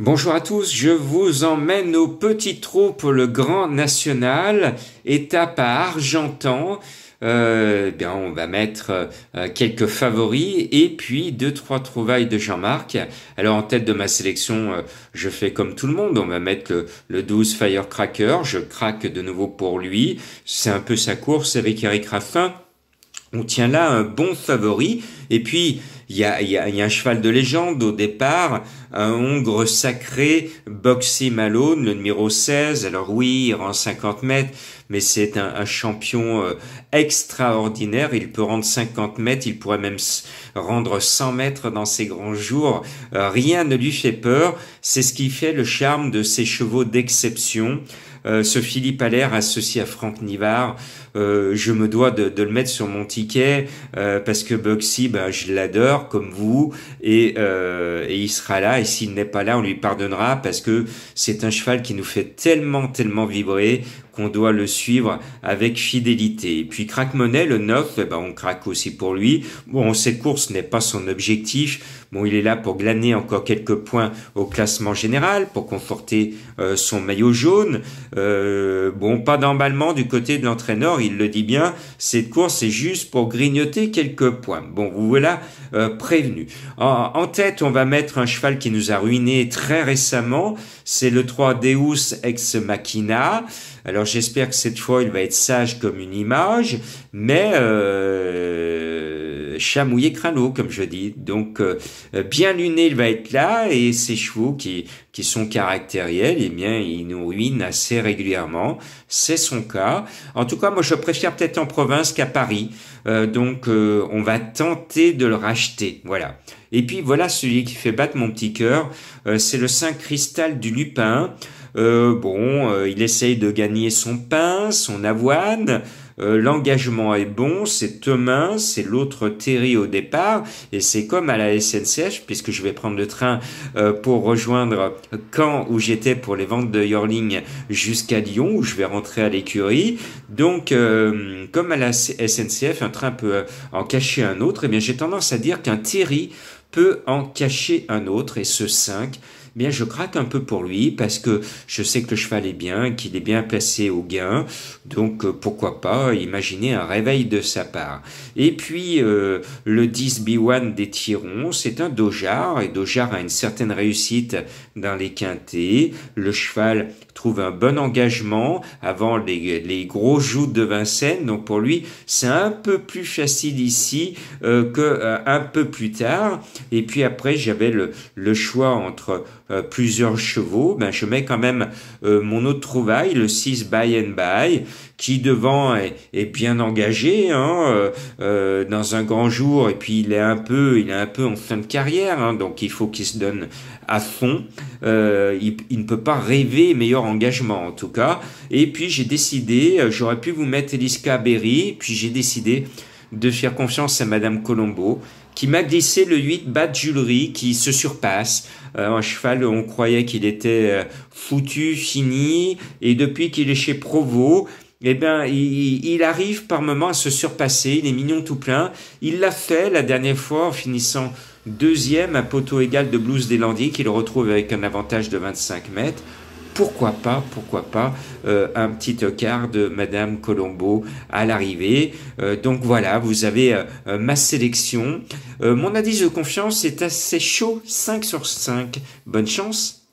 Bonjour à tous, je vous emmène au petit trou pour le Grand National, étape à Argentan. Euh, eh bien, on va mettre euh, quelques favoris et puis deux trois trouvailles de Jean-Marc. Alors en tête de ma sélection, euh, je fais comme tout le monde, on va mettre le, le 12 Firecracker, je craque de nouveau pour lui. C'est un peu sa course avec Eric Raffin. On tient là un bon favori et puis il y a, un cheval de légende au départ, un hongre sacré, Boxy Malone, le numéro 16. Alors oui, il rend 50 mètres, mais c'est un, un, champion euh, extraordinaire. Il peut rendre 50 mètres, il pourrait même rendre 100 mètres dans ses grands jours. Euh, rien ne lui fait peur. C'est ce qui fait le charme de ces chevaux d'exception. Euh, ce Philippe Allaire associé à Franck Nivard, euh, je me dois de, de, le mettre sur mon ticket euh, parce que Bugsy, ben, bah, je l'adore comme vous et, et il sera là et s'il n'est pas là, on lui pardonnera parce que c'est un cheval qui nous fait tellement, tellement vibrer qu'on doit le suivre avec fidélité. Et puis Crac Monet, le 9, eh ben, on craque aussi pour lui. Bon, cette course n'est pas son objectif. Bon, il est là pour glaner encore quelques points au classement général, pour conforter euh, son maillot jaune. Euh, bon, pas d'emballement du côté de l'entraîneur, il le dit bien, cette course est juste pour grignoter quelques points. Bon, vous voilà euh, prévenu. En, tête, on va mettre un cheval qui nous a ruiné très récemment, c'est le 3 Deus Ex Machina. Alors j'espère que cette fois, il va être sage comme une image, mais chamouiller crâneau, comme je dis. Donc, euh, bien luné, il va être là, et ses chevaux qui, qui sont caractériels, eh bien, ils nous ruinent assez régulièrement. C'est son cas. En tout cas, moi, je préfère peut-être en province qu'à Paris. Euh, donc, euh, on va tenter de le racheter. Voilà. Et puis, voilà celui qui fait battre mon petit cœur. c'est le Saint Cristal du Lupin. bon, il essaye de gagner son pain, son avoine. Euh, l'engagement est bon, c'est Thomas, c'est l'autre Terry au départ, et c'est comme à la SNCF, puisque je vais prendre le train euh, pour rejoindre Caen où j'étais pour les ventes de Yorling jusqu'à Lyon, où je vais rentrer à l'écurie. Donc, euh, comme à la SNCF, un train peut en cacher un autre, et eh bien j'ai tendance à dire qu'un Terry peut en cacher un autre, et ce 5, bien je craque un peu pour lui parce que je sais que le cheval est bien, qu'il est bien placé au gain, donc euh, pourquoi pas imaginer un réveil de sa part. Et puis euh, le 10 B1 des Tirons, c'est un Dojar et Dojar a une certaine réussite dans les quintés. Le cheval trouve un bon engagement avant les, les gros joutes de Vincennes. Donc pour lui, c'est un peu plus facile ici euh, que euh, un peu plus tard. Et puis après, j'avais le, le, choix entre euh, plusieurs chevaux. Ben, je mets quand même mon autre trouvaille, le 6 by and by, qui devant est, bien engagé hein, dans un grand jour. Et puis il est un peu, il est un peu en fin de carrière, hein, donc il faut qu'il se donne à fond. il, il ne peut pas rêver meilleur engagement en tout cas. Et puis j'ai décidé, euh, j'aurais pu vous mettre Eliska Berry, puis j'ai décidé de faire confiance à Madame Colombo, qui m'a glissé le 8 bas de qui se surpasse. Euh, un cheval, on croyait qu'il était euh, foutu, fini, et depuis qu'il est chez Provo, eh bien, il, arrive par moments à se surpasser, il est mignon tout plein. Il l'a fait la dernière fois en finissant deuxième à poteau égal de Blues des Landis, qu'il retrouve avec un avantage de 25 mètres pourquoi pas, pourquoi pas, euh, un petit quart de Madame Colombo à l'arrivée. Euh, donc voilà, vous avez euh, ma sélection. mon indice de confiance est assez chaud, 5 sur 5. Bonne chance